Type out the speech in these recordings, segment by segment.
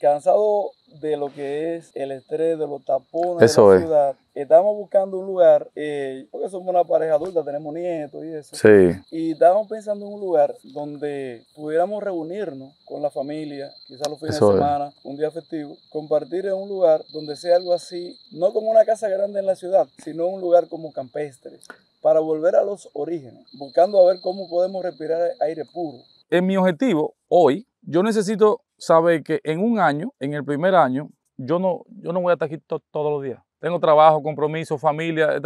cansado de lo que es el estrés, de los tapones de la ciudad. estamos buscando un lugar, eh, porque somos una pareja adulta, tenemos nietos y eso. Y estamos pensando en un lugar donde pudiéramos reunirnos con la familia, quizás los fines de semana, un día festivo, compartir en un lugar donde sea algo así, no como una casa grande en la ciudad, sino un lugar como campestre, para volver a los orígenes, buscando a ver cómo podemos respirar aire puro. En mi objetivo hoy yo necesito sabe que en un año, en el primer año, yo no, yo no voy a estar aquí todos los días. Tengo trabajo, compromiso, familia,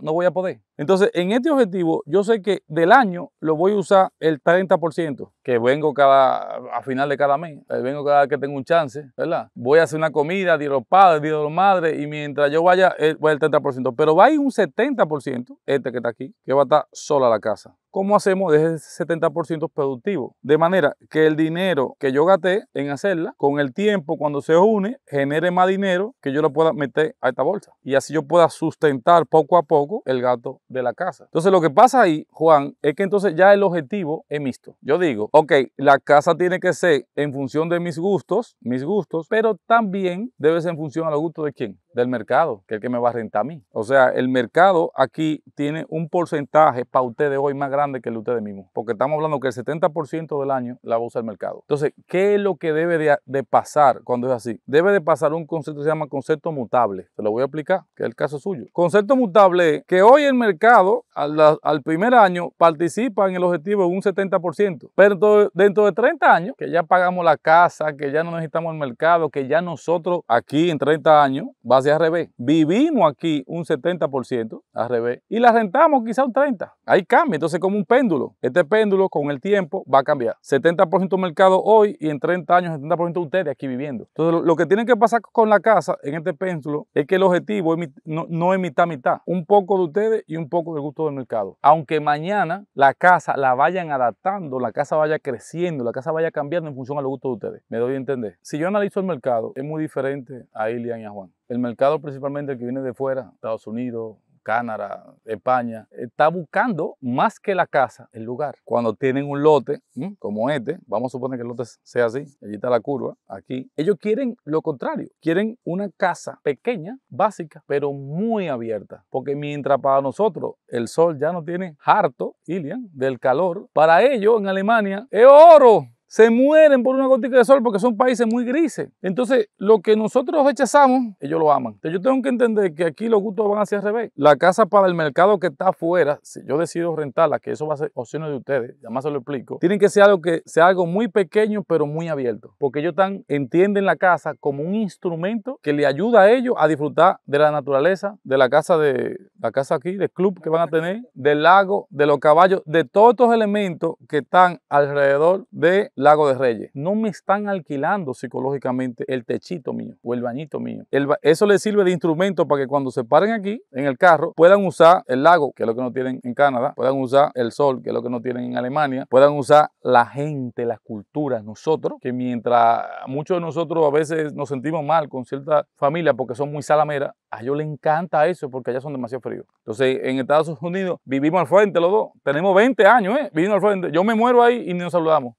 no voy a poder. Entonces, en este objetivo, yo sé que del año lo voy a usar el 30%, que vengo cada, a final de cada mes, eh, vengo cada vez que tengo un chance, ¿verdad? Voy a hacer una comida, día de los padres, di a los madres, y mientras yo vaya, eh, voy al 30%. Pero va a ir un 70%, este que está aquí, que va a estar sola la casa. ¿Cómo hacemos de ese 70% productivo? De manera que el dinero que yo gasté en hacerla, con el tiempo cuando se une, genere más dinero que yo lo pueda meter a esta bolsa. Y así yo pueda sustentar poco a poco el gasto de la casa. Entonces lo que pasa ahí, Juan, es que entonces ya el objetivo es mixto. Yo digo, ok, la casa tiene que ser en función de mis gustos, mis gustos, pero también debe ser en función a los gustos de quién? del mercado, que es el que me va a rentar a mí. O sea, el mercado aquí tiene un porcentaje para ustedes hoy más grande que el de ustedes mismos, porque estamos hablando que el 70% del año la usar el mercado. Entonces, ¿qué es lo que debe de, pasar cuando es así? Debe de pasar un concepto que se llama concepto mutable. Te lo voy a explicar, que es el caso suyo. Concepto mutable que hoy el mercado al, primer año participa en el objetivo de un 70%, pero dentro de 30 años, que ya pagamos la casa, que ya no necesitamos el mercado, que ya nosotros aquí en 30 años va al revés. Vivimos aquí un 70% al revés y la rentamos quizás un 30%. Ahí cambia, entonces como un péndulo. Este péndulo con el tiempo va a cambiar. 70% mercado hoy y en 30 años 70% ustedes aquí viviendo. Entonces lo que tiene que pasar con la casa en este péndulo es que el objetivo no, es mitad mitad. Un poco de ustedes y un poco del gusto del mercado. Aunque mañana la casa la vayan adaptando, la casa vaya creciendo, la casa vaya cambiando en función a los gustos de ustedes. Me doy a entender. Si yo analizo el mercado, es muy diferente a Ilian y a Juan el mercado principalmente que viene de fuera, Estados Unidos, Canadá, España, está buscando más que la casa el lugar. Cuando tienen un lote como este, vamos a suponer que el lote sea así, allí está la curva, aquí, ellos quieren lo contrario, quieren una casa pequeña, básica, pero muy abierta, porque mientras para nosotros el sol ya no tiene harto, Ilian, del calor, para ellos en Alemania es oro se mueren por una gotica de sol porque son países muy grises. Entonces, lo que nosotros rechazamos, ellos lo aman. Entonces, yo tengo que entender que aquí los gustos van hacia el revés. La casa para el mercado que está afuera, si yo decido rentarla, que eso va a ser opción de ustedes, ya más se lo explico, tienen que ser algo que sea algo muy pequeño, pero muy abierto. Porque ellos entienden la casa como un instrumento que le ayuda a ellos a disfrutar de la naturaleza, de la casa de la casa aquí, del club que van a tener, del lago, de los caballos, de todos estos elementos que están alrededor de Lago de Reyes. No me están alquilando psicológicamente el techito mío o el bañito mío. eso les sirve de instrumento para que cuando se paren aquí en el carro puedan usar el lago, que es lo que no tienen en Canadá, puedan usar el sol, que es lo que no tienen en Alemania, puedan usar la gente, las culturas, nosotros, que mientras muchos de nosotros a veces nos sentimos mal con cierta familia porque son muy salameras, a ellos les encanta eso porque allá son demasiado fríos. Entonces, en Estados Unidos vivimos al frente los dos, tenemos 20 años, ¿eh? vivimos al frente, yo me muero ahí y ni nos saludamos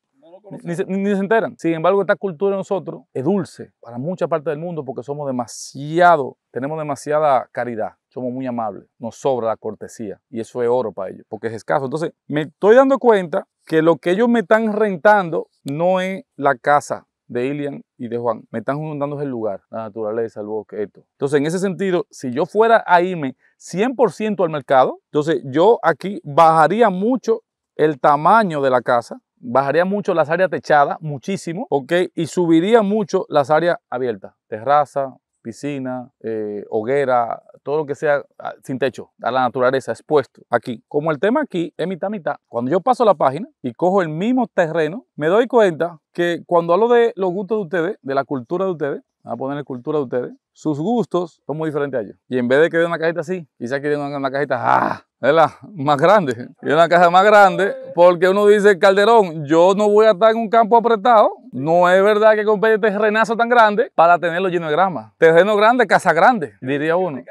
ni se, enteran. Sin embargo, esta cultura de nosotros es dulce para mucha parte del mundo porque somos demasiado, tenemos demasiada caridad. Somos muy amables, nos sobra la cortesía y eso es oro para ellos, porque es escaso. Entonces, me estoy dando cuenta que lo que ellos me están rentando no es la casa de Ilian y de Juan. Me están juntando el lugar, la naturaleza, el bosque, esto. Entonces, en ese sentido, si yo fuera a irme 100% al mercado, entonces yo aquí bajaría mucho el tamaño de la casa bajaría mucho las áreas techadas, muchísimo, ¿ok? Y subiría mucho las áreas abiertas, terraza, piscina, eh, hoguera, todo lo que sea ah, sin techo, a la naturaleza, expuesto aquí. Como el tema aquí es mitad mitad, cuando yo paso la página y cojo el mismo terreno, me doy cuenta que cuando hablo de los gustos de ustedes, de la cultura de ustedes, a ponerle cultura de ustedes, sus gustos son muy diferentes a ellos. Y en vez de que vean una cajita así, quizá quieren una cajita, ¡ah! ¿verdad? Más grande. Y una casa más grande, porque uno dice, Calderón, yo no voy a estar en un campo apretado. No es verdad que compré este renazo tan grande para tenerlo lleno de grama. Terreno grande, casa grande, diría uno.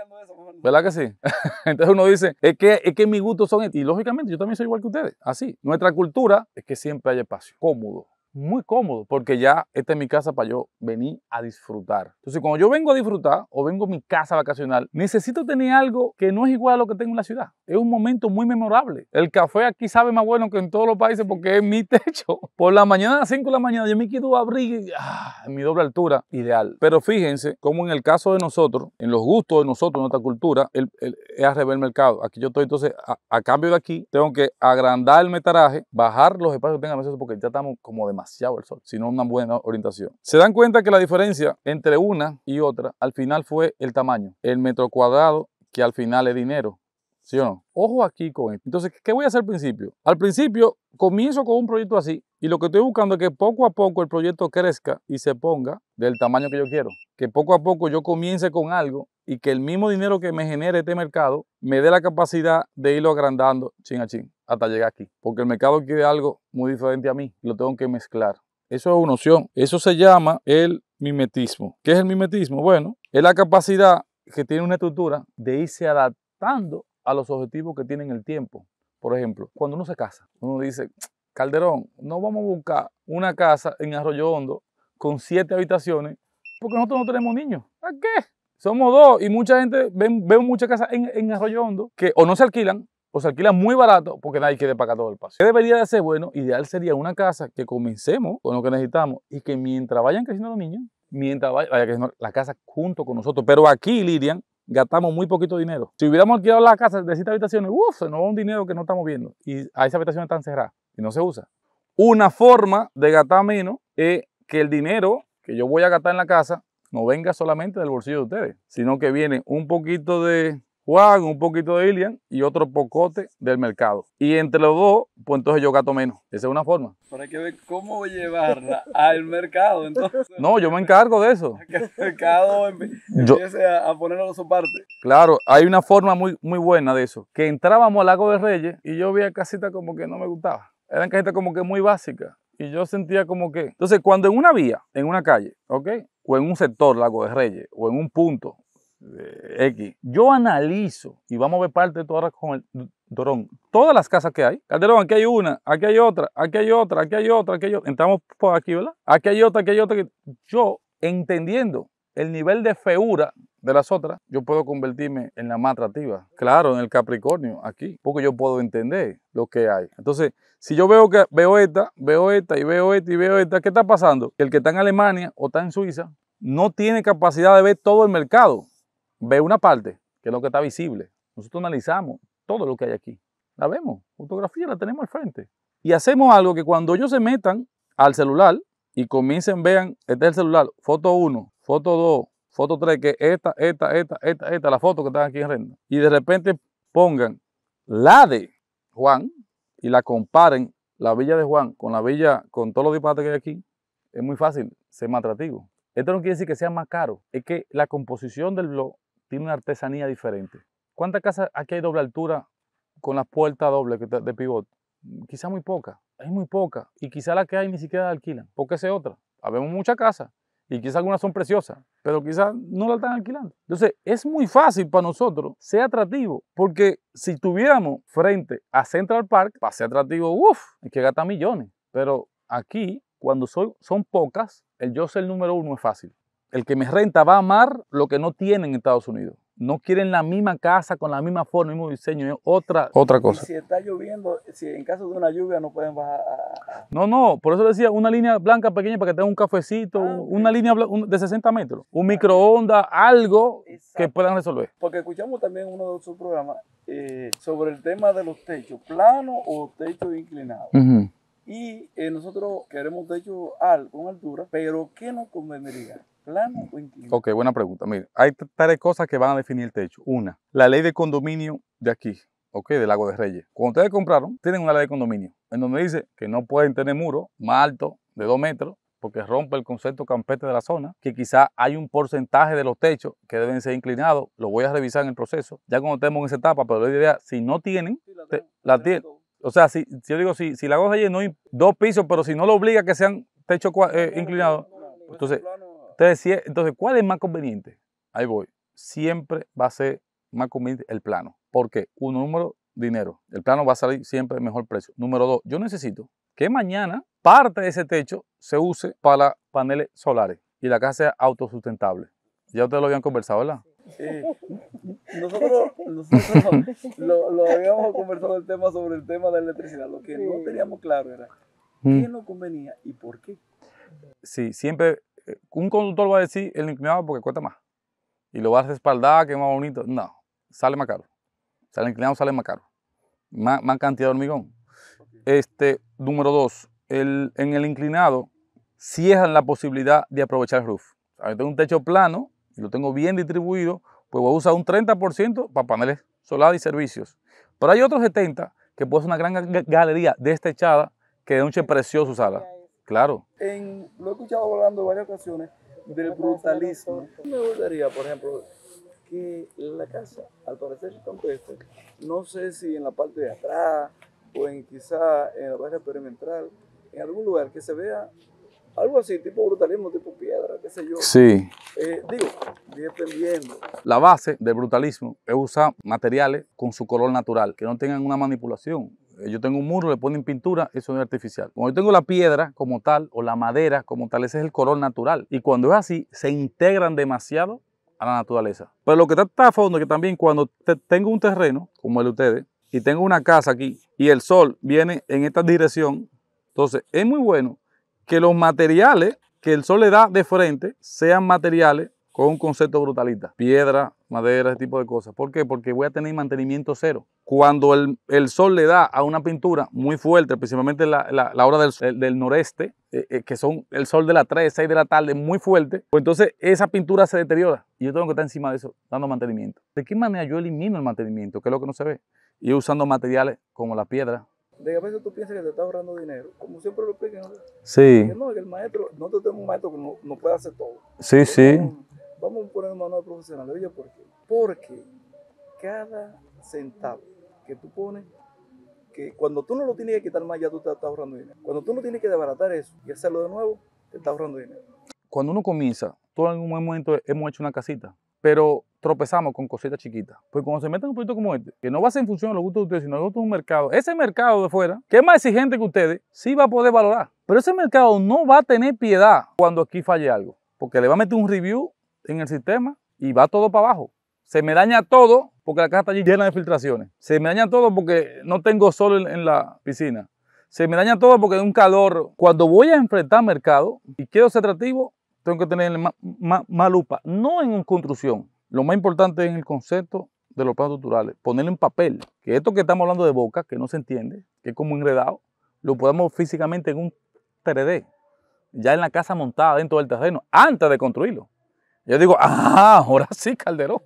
¿Verdad que sí? Entonces uno dice, es que, es que mis gustos son... Y lógicamente yo también soy igual que ustedes, así. Nuestra cultura es que siempre hay espacio, cómodo muy cómodo, porque ya esta es mi casa para yo venir a disfrutar. Entonces, cuando yo vengo a disfrutar o vengo a mi casa vacacional, necesito tener algo que no es igual a lo que tengo en la ciudad. Es un momento muy memorable. El café aquí sabe más bueno que en todos los países porque es mi techo. Por la mañana, a las 5 de la mañana, yo me quiero abrir a ah, mi doble altura, ideal. Pero fíjense Como en el caso de nosotros, en los gustos de nosotros, en nuestra cultura, el, es al el mercado. Aquí yo estoy, entonces, a, cambio de aquí, tengo que agrandar el metaraje, bajar los espacios que tengan porque ya estamos como de si el sol, sino una buena orientación. Se dan cuenta que la diferencia entre una y otra al final fue el tamaño, el metro cuadrado, que al final es dinero. ¿Sí o no? Ojo aquí con esto. Entonces, ¿qué voy a hacer al principio? Al principio comienzo con un proyecto así y lo que estoy buscando es que poco a poco el proyecto crezca y se ponga del tamaño que yo quiero. Que poco a poco yo comience con algo y que el mismo dinero que me genere este mercado me dé la capacidad de irlo agrandando chin a chin hasta llegar aquí. Porque el mercado quiere algo muy diferente a mí. y Lo tengo que mezclar. Eso es una opción. Eso se llama el mimetismo. ¿Qué es el mimetismo? Bueno, es la capacidad que tiene una estructura de irse adaptando a los objetivos que tiene en el tiempo. Por ejemplo, cuando uno se casa, uno dice, Calderón, no vamos a buscar una casa en Arroyo Hondo con siete habitaciones porque nosotros no tenemos niños. ¿A qué? Somos dos y mucha gente, ve muchas casas en, en Arroyo Hondo que o no se alquilan o se alquilan muy barato porque nadie quiere pagar todo el paso. ¿Qué debería de ser bueno? Ideal sería una casa que comencemos con lo que necesitamos y que mientras vayan creciendo los niños, mientras vaya, creciendo la casa junto con nosotros. Pero aquí, Lirian, gastamos muy poquito dinero. Si hubiéramos alquilado la casa de siete habitaciones, uff, se nos va un dinero que no estamos viendo y a esas habitaciones están cerradas y no se usa. Una forma de gastar menos es que el dinero que yo voy a gastar en la casa no venga solamente del bolsillo de ustedes, sino que viene un poquito de Juan, un poquito de Ilian y otro pocote del mercado. Y entre los dos, pues entonces yo gato menos. Esa es una forma. Pero hay que ver cómo llevarla al mercado, entonces. No, yo me encargo de eso. el mercado em- a, ponerlo a su parte. Claro, hay una forma muy, muy buena de eso. Que entrábamos al Lago de Reyes y yo veía casita como que no me gustaba eran cajitas como que muy básicas. Y yo sentía como que... Entonces, cuando en una vía, en una calle, ¿ok? O en un sector, Lago de Reyes, o en un punto, eh, X, yo analizo, y vamos a ver parte de todas con el dron todas las casas que hay. Calderón, aquí hay una, aquí hay otra, aquí hay otra, aquí hay otra, aquí hay otra. Entramos por aquí, ¿verdad? Aquí hay otra, aquí hay otra. Yo entendiendo el nivel de feura de las otras, yo puedo convertirme en la más atractiva. Claro, en el Capricornio, aquí, porque yo puedo entender lo que hay. Entonces, si yo veo que veo esta, veo esta y veo esta y veo esta, ¿qué está pasando? el que está en Alemania o está en Suiza no tiene capacidad de ver todo el mercado. Ve una parte, que es lo que está visible. Nosotros analizamos todo lo que hay aquí. La vemos, fotografía, la tenemos al frente. Y hacemos algo que cuando ellos se metan al celular y comiencen, vean, este es el celular, foto 1, foto 2, foto 3, que esta, esta, esta, esta, esta, la foto que están aquí en renta, y de repente pongan la de Juan y la comparen, la villa de Juan, con la villa, con todos los disparates que hay aquí, es muy fácil se más atractivo. Esto no quiere decir que sea más caro, es que la composición del blog tiene una artesanía diferente. ¿Cuántas casas aquí hay doble altura con las puertas dobles de pivot? Quizá muy poca, es muy poca, y quizá la que hay ni siquiera la alquilan, porque esa es otra. Habemos muchas casas y quizás algunas son preciosas, pero quizás no la están alquilando. Entonces, es muy fácil para nosotros ser atractivo, porque si tuviéramos frente a Central Park, para ser atractivo, uff, hay que gastar millones. Pero aquí, cuando son, son pocas, el yo ser número uno es fácil. El que me renta va a amar lo que no tiene en Estados Unidos no quieren la misma casa con la misma forma, el mismo diseño, es otra, otra cosa. si está lloviendo, si en caso de una lluvia no pueden bajar. A... No, no, por eso decía una línea blanca pequeña para que tenga un cafecito, ah, una línea de 60 metros, un microondas, algo que puedan resolver. Porque escuchamos también uno de sus programas eh, sobre el tema de los techos, planos o techos inclinados. Y eh, nosotros queremos techo alto, con altura, pero ¿qué nos convendría? plano o Ok, buena pregunta. Mire, hay tres cosas que van a definir el techo. Una, la ley de condominio de aquí, ok, del Lago de Reyes. Cuando ustedes compraron, tienen una ley de condominio en donde dice que no pueden tener muros más altos de dos metros porque rompe el concepto campete de la zona, que quizá hay un porcentaje de los techos que deben ser inclinados, lo voy a revisar en el proceso, ya cuando estemos en esa etapa, pero la idea, si no tienen, la, O sea, si, yo digo, si, si de Reyes no hay dos pisos, pero si no lo obliga a que sean techos inclinados, entonces entonces, entonces, ¿cuál es más conveniente? Ahí voy. Siempre va a ser más conveniente el plano. porque Uno, número, dinero. El plano va a salir siempre mejor precio. Número dos, yo necesito que mañana parte de ese techo se use para paneles solares y la casa sea autosustentable. Ya ustedes lo habían conversado, ¿verdad? Sí. Nosotros, lo, habíamos conversado el tema sobre el tema de la electricidad. Lo que no teníamos claro era mm. quién nos convenía y por qué. Sí, siempre un conductor va a decir el inclinado porque cuesta más. Y lo vas a respaldar, que es más bonito. No, sale más caro. Sale el inclinado sale más caro. Más, cantidad de hormigón. Este, número dos, el, en el inclinado cierran la posibilidad de aprovechar el roof. O sea, tengo un techo plano y lo tengo bien distribuido, pues voy a usar un 30% para paneles solares y servicios. Pero hay otros 70% que puede ser una gran galería destechada que de un es precioso sala Claro. lo he escuchado hablando en varias ocasiones del brutalismo. Me gustaría, por ejemplo, que la casa, al parecer no sé si en la parte de atrás o en quizá en la parte perimetral, en algún lugar que se vea algo así, tipo brutalismo, tipo piedra, qué sé yo. Sí. Eh, digo, dependiendo. La base del brutalismo es usar materiales con su color natural, que no tengan una manipulación. Eh, yo tengo un muro, le ponen pintura, eso es artificial. Cuando yo tengo la piedra como tal o la madera como tal, ese es el color natural. Y cuando es así, se integran demasiado a la naturaleza. Pero lo que está a fondo es que también cuando tengo un terreno, como el de ustedes, y tengo una casa aquí, y el sol viene en esta dirección, entonces es muy bueno que los materiales que el sol le da de frente sean materiales con un concepto brutalista, piedra, madera, ese tipo de cosas. ¿Por qué? Porque voy a tener mantenimiento cero. Cuando el, sol le da a una pintura muy fuerte, principalmente la, hora del, noreste, eh, eh, que son el sol de las 3, 6 de la tarde, muy fuerte, pues entonces esa pintura se deteriora y yo tengo que estar encima de eso, dando mantenimiento. ¿De qué manera yo elimino el mantenimiento, que es lo que no se ve? Y usando materiales como la piedra, de a veces tú piensas que te estás ahorrando dinero, como siempre lo explican. Sí. Que no, que el maestro, no tengo un maestro que no, no puede hacer todo. Sí, sí. Vamos a poner manual profesional. Oye, ¿por qué? Porque cada centavo que tú pones, que cuando tú no lo tienes que quitar más, ya tú te estás ahorrando dinero. Cuando tú no tienes que desbaratar eso y hacerlo de nuevo, te estás ahorrando dinero. Cuando uno comienza, todo en un momento hemos hecho una casita, pero tropezamos con cositas chiquitas. Pues cuando se meten en un proyecto como este, que no va a ser en función de los gustos de ustedes, sino de los de un mercado, ese mercado de fuera, que es más exigente que ustedes, sí va a poder valorar. Pero ese mercado no va a tener piedad cuando aquí falle algo, porque le va a meter un review en el sistema y va todo para abajo. Se me daña todo porque la casa está allí llena de filtraciones. Se me daña todo porque no tengo sol en, la piscina. Se me daña todo porque es un calor. Cuando voy a enfrentar mercado y quiero ser atractivo, tengo que tener más lupa. No en construcción. Lo más importante es el concepto de los planos estructurales ponerlo en papel. Que esto que estamos hablando de boca, que no se entiende, que es como enredado, lo podamos físicamente en un 3D. Ya en la casa montada dentro del terreno, antes de construirlo. Yo digo, ah, ahora sí, Calderón.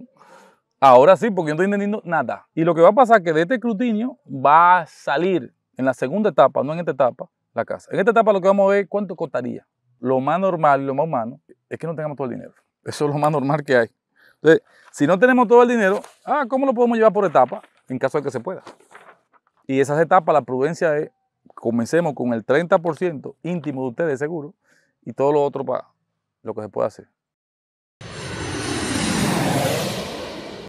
Ahora sí, porque yo no estoy entendiendo nada. Y lo que va a pasar es que de este escrutinio va a salir en la segunda etapa, no en esta etapa, la casa. En esta etapa lo que vamos a ver es cuánto costaría. Lo más normal, lo más humano, es que no tengamos todo el dinero. Eso es lo más normal que hay. Entonces, si no tenemos todo el dinero, ah, ¿cómo lo podemos llevar por etapa? En caso de que se pueda. Y esas etapas, la prudencia es, comencemos con el 30% íntimo de ustedes, seguro, y todo lo otro para lo que se pueda hacer.